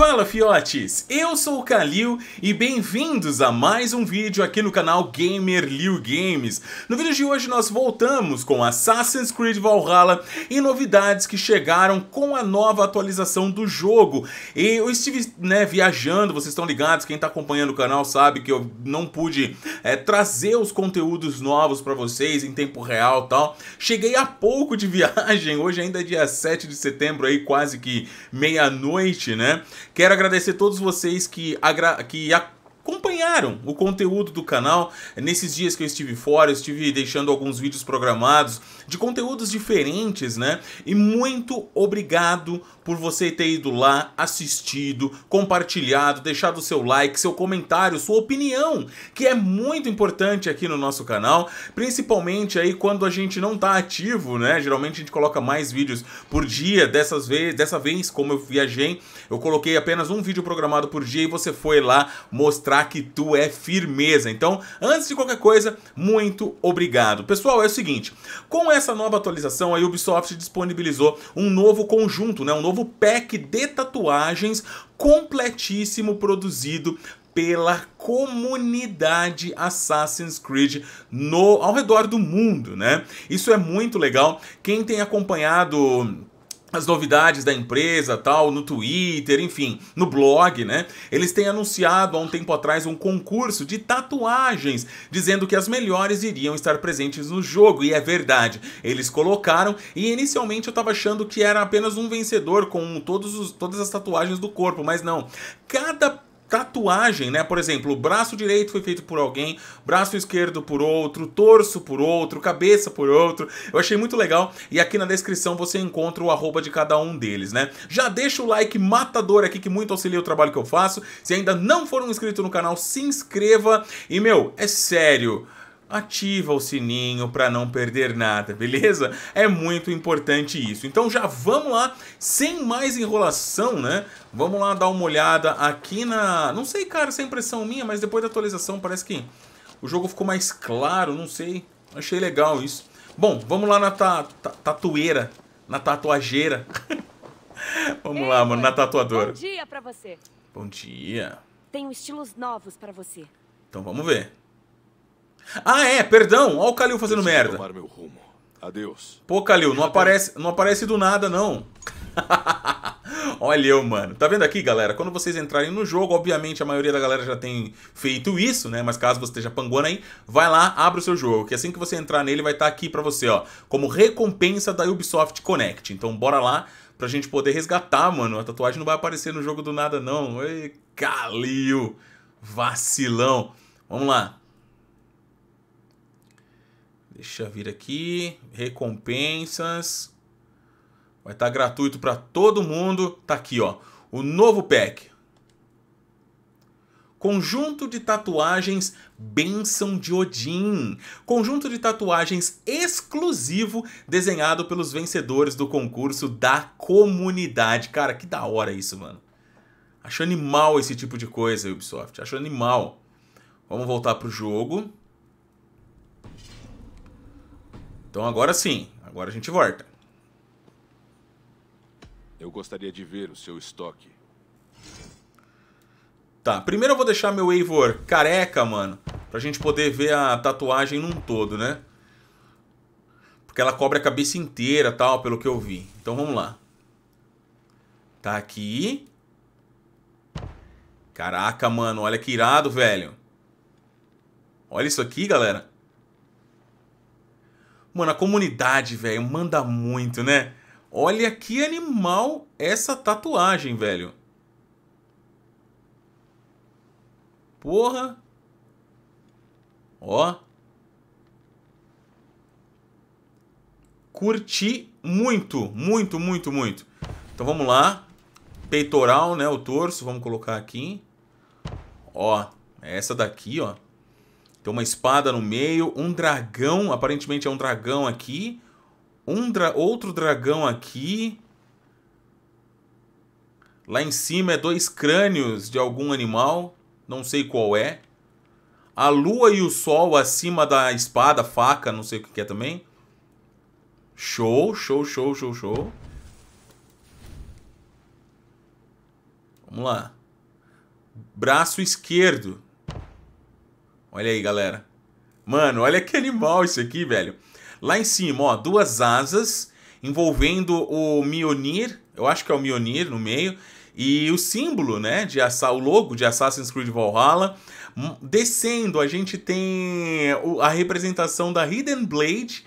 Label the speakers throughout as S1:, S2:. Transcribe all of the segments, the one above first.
S1: Fala fiotes, eu sou o Kalil e bem-vindos a mais um vídeo aqui no canal Gamer Liu Games. No vídeo de hoje nós voltamos com Assassin's Creed Valhalla e novidades que chegaram com a nova atualização do jogo. E eu estive né, viajando, vocês estão ligados, quem está acompanhando o canal sabe que eu não pude é, trazer os conteúdos novos para vocês em tempo real tal. Cheguei há pouco de viagem, hoje ainda é dia 7 de setembro aí, quase que meia-noite, né? Quero agradecer a todos vocês que, que acompanharam o conteúdo do canal nesses dias que eu estive fora, eu estive deixando alguns vídeos programados de conteúdos diferentes, né? E muito obrigado por você ter ido lá, assistido, compartilhado, deixado o seu like, seu comentário, sua opinião, que é muito importante aqui no nosso canal, principalmente aí quando a gente não tá ativo, né? Geralmente a gente coloca mais vídeos por dia, dessas vezes dessa vez, como eu viajei, eu coloquei apenas um vídeo programado por dia e você foi lá mostrar que tu é firmeza. Então, antes de qualquer coisa, muito obrigado. Pessoal, é o seguinte, com essa nova atualização, a Ubisoft disponibilizou um novo conjunto, né? Um novo novo pack de tatuagens completíssimo produzido pela comunidade Assassin's Creed no, ao redor do mundo, né? Isso é muito legal. Quem tem acompanhado as novidades da empresa, tal, no Twitter, enfim, no blog, né? Eles têm anunciado há um tempo atrás um concurso de tatuagens, dizendo que as melhores iriam estar presentes no jogo, e é verdade. Eles colocaram e inicialmente eu estava achando que era apenas um vencedor com todos os, todas as tatuagens do corpo, mas não. Cada tatuagem, né? Por exemplo, o braço direito foi feito por alguém, braço esquerdo por outro, torso por outro, cabeça por outro. Eu achei muito legal e aqui na descrição você encontra o arroba de cada um deles, né? Já deixa o like matador aqui que muito auxilia o trabalho que eu faço. Se ainda não for um inscrito no canal, se inscreva. E meu, é sério ativa o sininho para não perder nada, beleza? É muito importante isso. Então já vamos lá, sem mais enrolação, né? Vamos lá dar uma olhada aqui na... Não sei, cara, se é impressão minha, mas depois da atualização parece que o jogo ficou mais claro, não sei. Achei legal isso. Bom, vamos lá na ta... ta tatueira, na tatuageira. vamos Ei, lá, mano, na tatuadora. Bom dia pra você. Bom dia. Tenho estilos novos para você. Então vamos ver. Ah, é, perdão. Olha o Kalil fazendo merda. Tomar meu rumo. Adeus. Pô, Kalil, não aparece, não aparece do nada, não. Olha eu, mano. Tá vendo aqui, galera? Quando vocês entrarem no jogo, obviamente a maioria da galera já tem feito isso, né? Mas caso você esteja panguando aí, vai lá, abre o seu jogo. Que assim que você entrar nele, vai estar tá aqui pra você, ó. Como recompensa da Ubisoft Connect. Então bora lá pra gente poder resgatar, mano. A tatuagem não vai aparecer no jogo do nada, não. Ei, Calil. Vacilão. Vamos lá. Deixa eu vir aqui. Recompensas. Vai estar tá gratuito para todo mundo. Tá aqui, ó. O novo pack. Conjunto de tatuagens Benção de Odin. Conjunto de tatuagens exclusivo desenhado pelos vencedores do concurso da comunidade. Cara, que da hora isso, mano. Acho animal esse tipo de coisa, Ubisoft. Acho animal. Vamos voltar pro jogo. Então agora sim, agora a gente volta. Eu gostaria de ver o seu estoque. Tá, primeiro eu vou deixar meu Eivor careca, mano. Pra gente poder ver a tatuagem num todo, né? Porque ela cobre a cabeça inteira, tal, pelo que eu vi. Então vamos lá. Tá aqui. Caraca, mano, olha que irado, velho. Olha isso aqui, galera. Mano, a comunidade, velho, manda muito, né? Olha que animal essa tatuagem, velho. Porra. Ó. Curti muito, muito, muito, muito. Então vamos lá. Peitoral, né? O torso, vamos colocar aqui. Ó, essa daqui, ó. Tem uma espada no meio, um dragão, aparentemente é um dragão aqui. Um dra outro dragão aqui. Lá em cima é dois crânios de algum animal, não sei qual é. A lua e o sol acima da espada, faca, não sei o que é também. Show, show, show, show, show. Vamos lá. Braço esquerdo. Olha aí, galera. Mano, olha que animal isso aqui, velho. Lá em cima, ó, duas asas envolvendo o Mionir, eu acho que é o Mionir no meio, e o símbolo, né, de o logo de Assassin's Creed Valhalla. Hum, descendo, a gente tem a representação da Hidden Blade,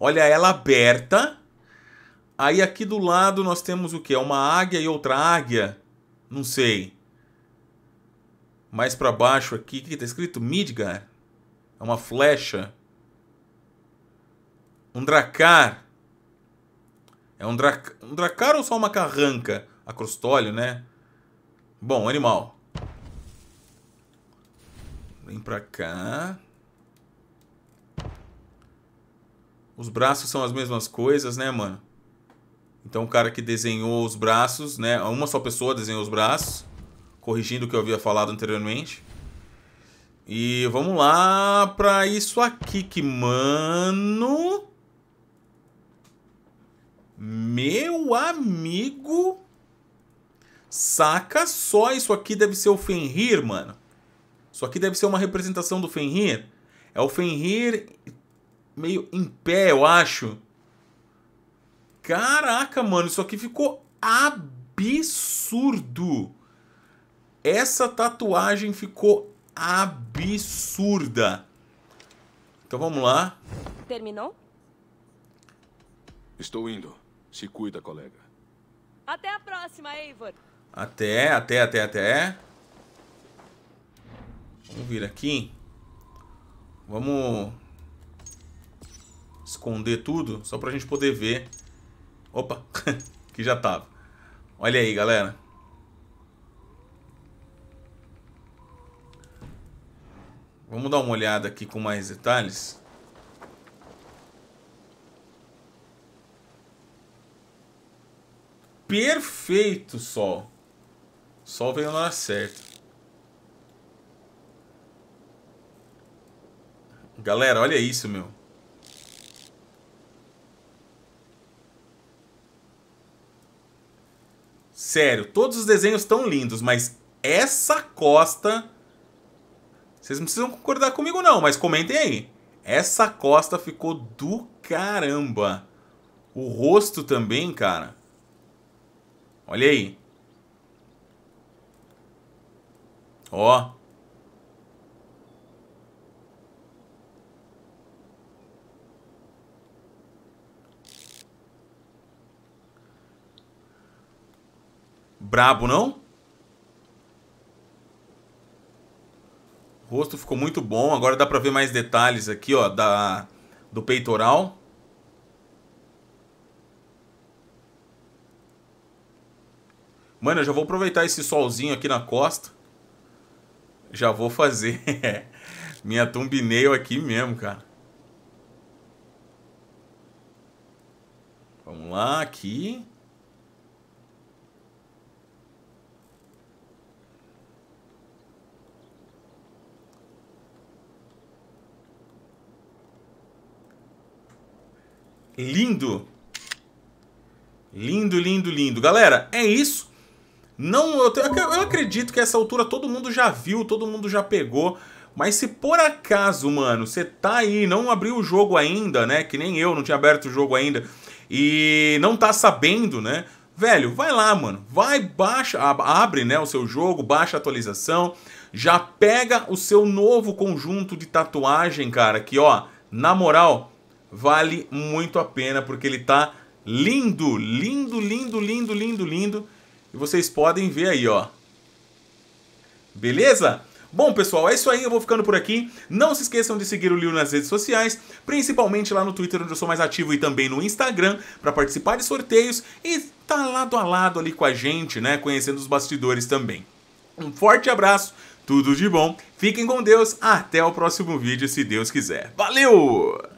S1: olha ela aberta. Aí aqui do lado nós temos o que? Uma águia e outra águia? Não sei mais para baixo aqui, o que está escrito? Midgar. É uma flecha. Um dracar. É um, dra um dracar ou só uma carranca? Acrostólio, né? Bom, animal. Vem pra cá. Os braços são as mesmas coisas, né, mano? Então o cara que desenhou os braços, né? Uma só pessoa desenhou os braços corrigindo o que eu havia falado anteriormente. E vamos lá para isso aqui que, mano... Meu amigo... Saca só, isso aqui deve ser o Fenrir, mano. Isso aqui deve ser uma representação do Fenrir. É o Fenrir meio em pé, eu acho. Caraca, mano, isso aqui ficou absurdo. Essa tatuagem ficou absurda. Então vamos lá. Terminou? Estou indo. Se cuida, colega. Até a próxima, Eivor. Até, até, até, até. Vamos vir aqui. Vamos esconder tudo só pra gente poder ver. Opa, que já tava. Olha aí, galera. Vamos dar uma olhada aqui com mais detalhes. Perfeito sol. Sol veio na hora certa. Galera, olha isso, meu. Sério, todos os desenhos estão lindos, mas essa costa vocês não precisam concordar comigo não, mas comentem aí. Essa costa ficou do caramba. O rosto também, cara. Olha aí. Ó. Brabo, não? O rosto ficou muito bom. Agora dá pra ver mais detalhes aqui, ó, da, do peitoral. Mano, eu já vou aproveitar esse solzinho aqui na costa. Já vou fazer minha thumbnail aqui mesmo, cara. Vamos lá, aqui. Lindo. Lindo, lindo, lindo. Galera, é isso. Não, eu, eu acredito que essa altura todo mundo já viu, todo mundo já pegou. Mas se por acaso, mano, você tá aí, não abriu o jogo ainda, né? Que nem eu, não tinha aberto o jogo ainda. E não tá sabendo, né? Velho, vai lá, mano. Vai, baixa, abre né, o seu jogo, baixa a atualização. Já pega o seu novo conjunto de tatuagem, cara. Que, ó, na moral, vale muito a pena porque ele tá lindo, lindo, lindo, lindo, lindo, lindo. E vocês podem ver aí, ó. Beleza? Bom, pessoal, é isso aí, eu vou ficando por aqui. Não se esqueçam de seguir o Lil nas redes sociais, principalmente lá no Twitter, onde eu sou mais ativo, e também no Instagram, para participar de sorteios e tá lado a lado ali com a gente, né? Conhecendo os bastidores também. Um forte abraço, tudo de bom, fiquem com Deus, até o próximo vídeo, se Deus quiser. Valeu!